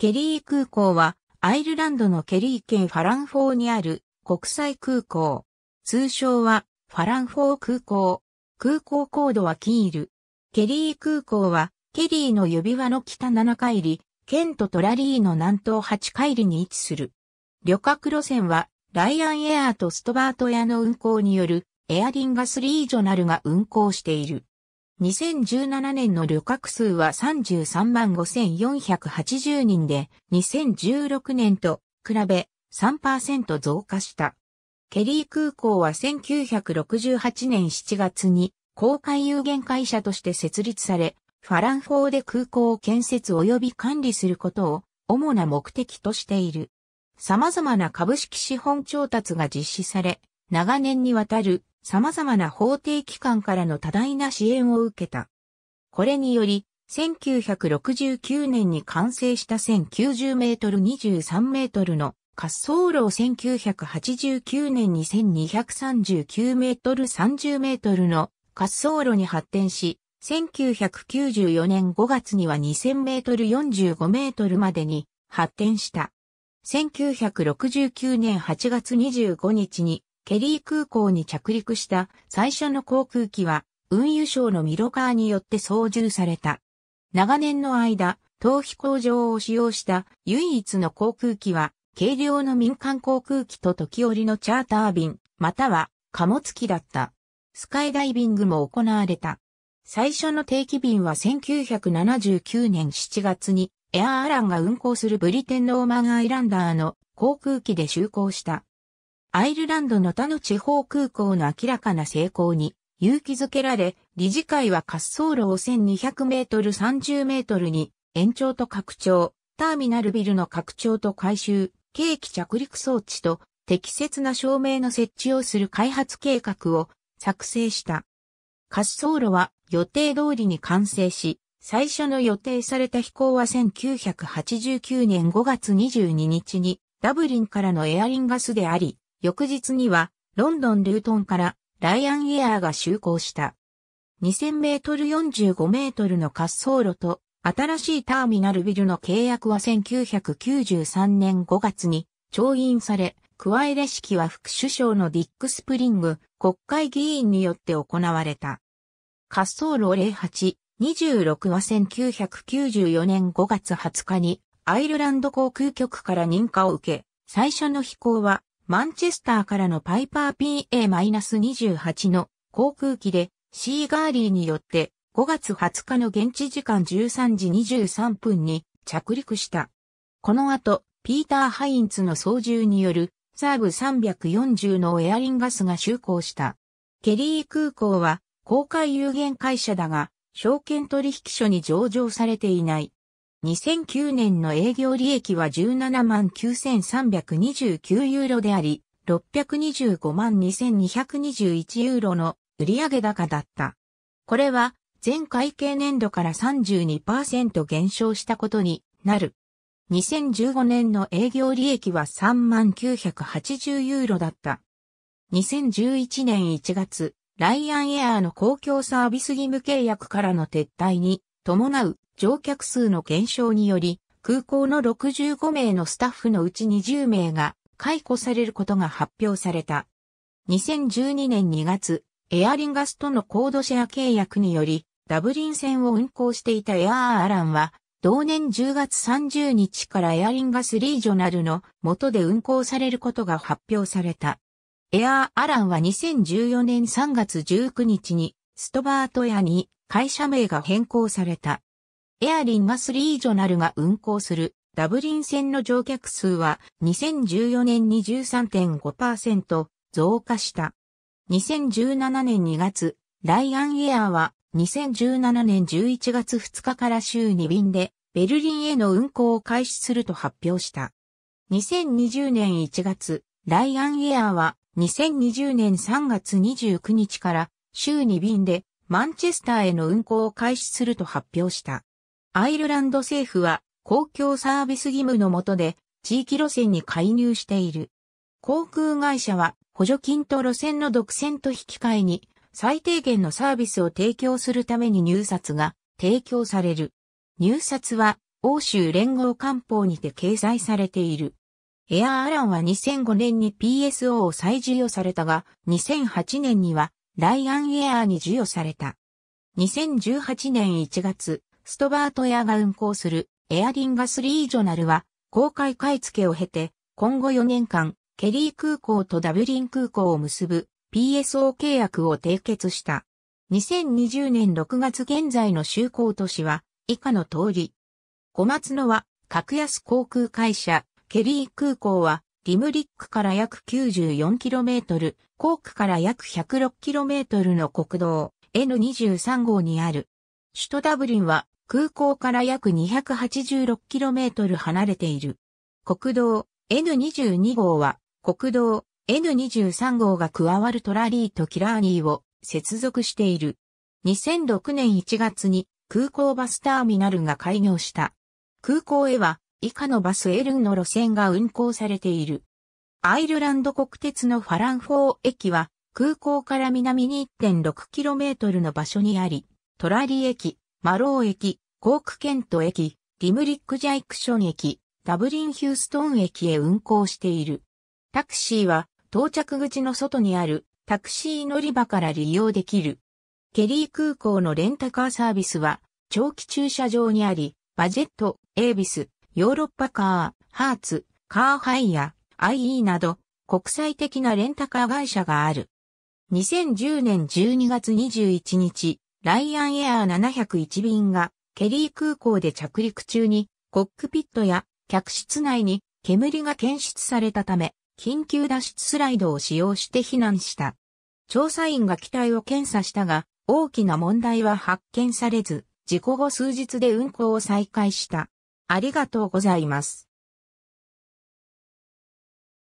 ケリー空港は、アイルランドのケリー県ファランフォーにある国際空港。通称は、ファランフォー空港。空港コードはキール。ケリー空港は、ケリーの指輪の北7回り、ケントとラリーの南東8回りに位置する。旅客路線は、ライアンエアーとストバートエアの運航による、エアリンガスリージョナルが運航している。2017年の旅客数は33万5480人で、2016年と比べ3%増加した。ケリー空港は1968年7月に公開有限会社として設立され、ファランフォーで空港を建設及び管理することを主な目的としている。様々な株式資本調達が実施され、長年にわたる様々な法定機関からの多大な支援を受けた。これにより、1969年に完成した1090メートル23メートルの滑走路を1989年に1239メートル30メートルの滑走路に発展し、1994年5月には2000メートル45メートルまでに発展した。1969年8月25日にケリー空港に着陸した最初の航空機は、運輸省のミロカーによって操縦された。長年の間、逃飛行場を使用した唯一の航空機は、軽量の民間航空機と時折のチャーター便、または貨物機だった。スカイダイビングも行われた。最初の定期便は1979年7月にエアーアランが運航するブリテンローマンアイランダーの航空機で就航した。アイルランドの他の地方空港の明らかな成功に勇気づけられ、理事会は滑走路を1200メートル30メートルに延長と拡張、ターミナルビルの拡張と改修、計器着陸装置と適切な照明の設置をする開発計画を作成した。滑走路は予定通りに完成し、最初の予定された飛行は1989年5月22日にダブリンからのエアリンガスであり、翌日には、ロンドン・ルートンからライアン・エアーが就航した。2000メートル45メートルの滑走路と新しいターミナルビルの契約は1993年5月に調印され、加えレ式は副首相のディック・スプリング国会議員によって行われた。滑走路08-26は1994年5月20日にアイルランド航空局から認可を受け、最初の飛行はマンチェスターからのパイパー PA-28 の航空機でシーガーリーによって5月20日の現地時間13時23分に着陸した。この後、ピーター・ハインツの操縦によるサーブ340のエアリンガスが就航した。ケリー空港は公開有限会社だが、証券取引所に上場されていない。2009年の営業利益は17万9329ユーロであり、625万2221ユーロの売上高だった。これは前会計年度から32%減少したことになる。2015年の営業利益は3万980ユーロだった。2011年1月、ライアンエアーの公共サービス義務契約からの撤退に伴う乗客数の減少により、空港の65名のスタッフのうち20名が解雇されることが発表された。2012年2月、エアリンガスとのコードシェア契約により、ダブリン線を運行していたエアーアランは、同年10月30日からエアリンガスリージョナルの元で運行されることが発表された。エアーアランは2014年3月19日に、ストバート屋に会社名が変更された。エアリンガスリージョナルが運航するダブリン線の乗客数は2014年に13.5%増加した。2017年2月、ライアンエアは2017年11月2日から週2便でベルリンへの運航を開始すると発表した。2020年1月、ライアンエアは2020年3月29日から週2便でマンチェスターへの運航を開始すると発表した。アイルランド政府は公共サービス義務の下で地域路線に介入している。航空会社は補助金と路線の独占と引き換えに最低限のサービスを提供するために入札が提供される。入札は欧州連合官報にて掲載されている。エアアランは2005年に PSO を再授与されたが、2008年にはライアンエアーに授与された。2018年1月、ストバートエアが運航するエアリンガスリージョナルは公開買い付けを経て今後4年間ケリー空港とダブリン空港を結ぶ PSO 契約を締結した。2020年6月現在の就航都市は以下の通り。小松野は格安航空会社ケリー空港はリムリックから約 94km、コークから約 106km の国道 N23 号にある。首都ダブリンは空港から約 286km 離れている。国道 N22 号は国道 N23 号が加わるトラリーとキラーニーを接続している。2006年1月に空港バスターミナルが開業した。空港へは以下のバス L の路線が運行されている。アイルランド国鉄のファランフォー駅は空港から南に 1.6km の場所にあり、トラリー駅、マロー駅、コークケント駅、リムリックジャイクション駅、ダブリンヒューストン駅へ運行している。タクシーは到着口の外にあるタクシー乗り場から利用できる。ケリー空港のレンタカーサービスは長期駐車場にあり、バジェット、エイビス、ヨーロッパカー、ハーツ、カーハイヤ、IE など国際的なレンタカー会社がある。2010年12月21日、ライアンエアー701便がケリー空港で着陸中にコックピットや客室内に煙が検出されたため緊急脱出スライドを使用して避難した。調査員が機体を検査したが大きな問題は発見されず事故後数日で運航を再開した。ありがとうございます。